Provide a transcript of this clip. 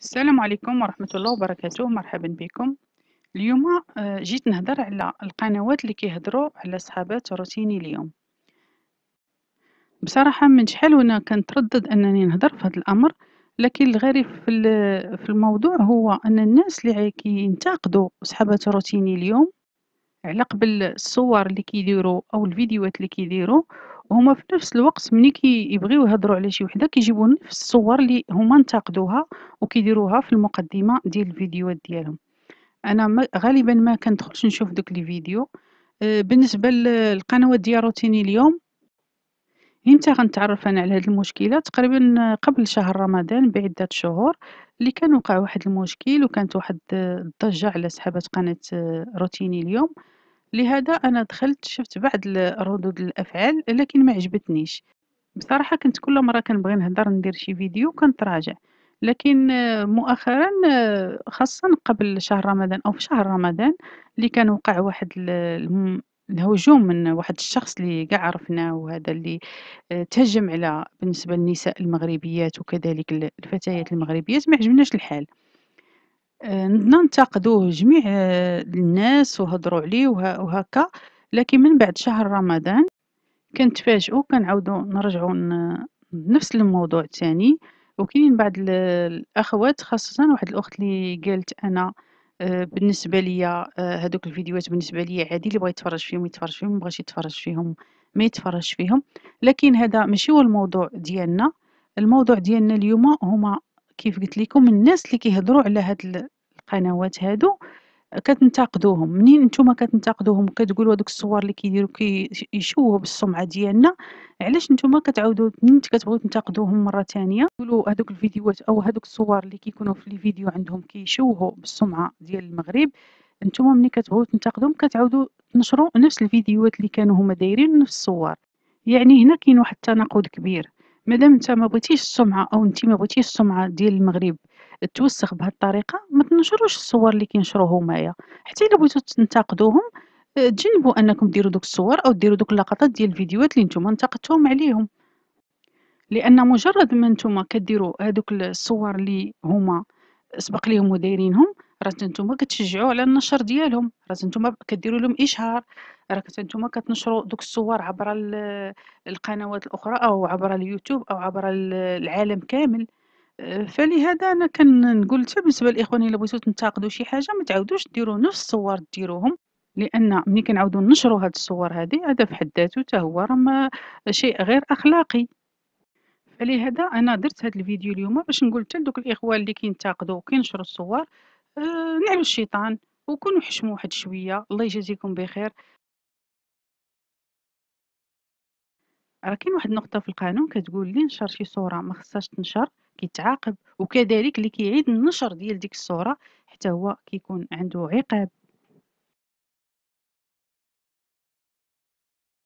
السلام عليكم ورحمة الله وبركاته مرحبا بكم اليوم آه، جيت نهضر على القنوات اللي كيهضروا على صحابات روتيني اليوم بصراحة من شحال وانا كنتردد انني نهضر في هذا الامر لكن الغريب في, الموضوع هو ان الناس اللي كينتقدوا صحابات روتيني اليوم على قبل الصور اللي كيديروا او الفيديوهات اللي كيديروا وهما في نفس الوقت ملي كيبغيو يهضروا على شي وحده كيجيبوا نفس الصور اللي هما انتقدوها وكيديروها في المقدمه ديال الفيديوهات ديالهم انا ما غالبا ما كندخلش نشوف دوك لي فيديو أه، بالنسبه للقنوات ديال روتيني اليوم امتى غنتعرف انا على هذه المشكله تقريبا قبل شهر رمضان بعده شهور اللي كان وقع واحد المشكل وكانت واحد الضجه على سحابه قناه أه، روتيني اليوم لهذا أنا دخلت شفت بعض ردود الأفعال لكن ما عجبتنيش بصراحة كنت كل مرة كنبغي نهضر ندير شي فيديو كنتراجع لكن مؤخرا خاصة قبل شهر رمضان أو في شهر رمضان اللي كان وقع واحد الهجوم من واحد الشخص اللي كاع عرفناه وهذا اللي آه، تهجم على بالنسبة للنساء المغربيات وكذلك الفتيات المغربيات ما عجبناش الحال ننتقدوه جميع الناس آه، وهضروا عليه وهكا لكن من بعد شهر رمضان كنتفاجئوا كنعاودوا نرجعوا نفس الموضوع تاني، وكاينين بعض الأخوات خاصةً واحد الأخت اللي قالت أنا آه، بالنسبة ليا هذوك آه، الفيديوهات بالنسبة ليا عادي اللي بغا يتفرج فيهم يتفرج فيهم بغاش يتفرج فيهم ما يتفرجش فيهم، لكن هذا ماشي هو الموضوع ديالنا، الموضوع ديالنا اليوم هما كيف قلت لكم الناس اللي كيهضروا على هاد القنوات هادو كتنتقدوهم منين نتوما كتنتقدوهم كتقولوا هذوك الصور اللي كيديروا كيشوهوا بالسمعه ديالنا علاش نتوما كتعاودوا انت كتبغيو تنتقدوهم مره ثانيه تقولوا هذوك الفيديوهات او هذوك الصور اللي كيكونوا في لي فيديو عندهم كيشوهوا بالسمعه ديال المغرب نتوما ملي كتبغيو تنتقدوهم كتعاودوا تنشروا نفس الفيديوهات اللي كانوا هما دايرين نفس الصور يعني هنا كاين واحد التناقض كبير مادام انت ما بغيتيش السمعه او انت ما بغيتيش السمعه ديال المغرب توسخ الطريقه ما تنشروش الصور اللي كينشروا همايا حتى الا بغيتو تنتقدوهم آه، تجنبوا انكم ديروا دوك الصور او ديروا دوك اللقطات ديال الفيديوهات اللي نتوما انتقدتوهم عليهم لان مجرد ما نتوما كديروا هذوك الصور اللي هما سبق ليهم ودايرينهم راه نتوما كتشجعوا على النشر ديالهم راه نتوما كديروا لهم اشهار راه نتوما كتنشروا دوك الصور عبر القنوات الاخرى او عبر اليوتيوب او عبر العالم كامل فلهذا أنا كنقول حتى بالنسبة للاخوان إلا بغيتو تنتقدوا شي حاجة ما تعاودوش ديروا نفس الصور ديروهم، لأن ملي كنعاودو نشروا هاد الصور هذه هذا في حد ذاته حتى هو راه شيء غير أخلاقي، فلهذا أنا درت هاد الفيديو اليوم باش نقول حتى لدوك الاخوان اللي كينتقدوا وكينشروا الصور آآ آه، نعلو الشيطان وكونوا حشموا واحد شوية الله يجازيكم بخير. راه كاين واحد النقطة في القانون كتقول لي نشر شي صورة ما خصهاش تنشر كيتعاقب وكذلك اللي كيعيد النشر ديال ديك الصوره حتى هو كيكون عنده عقاب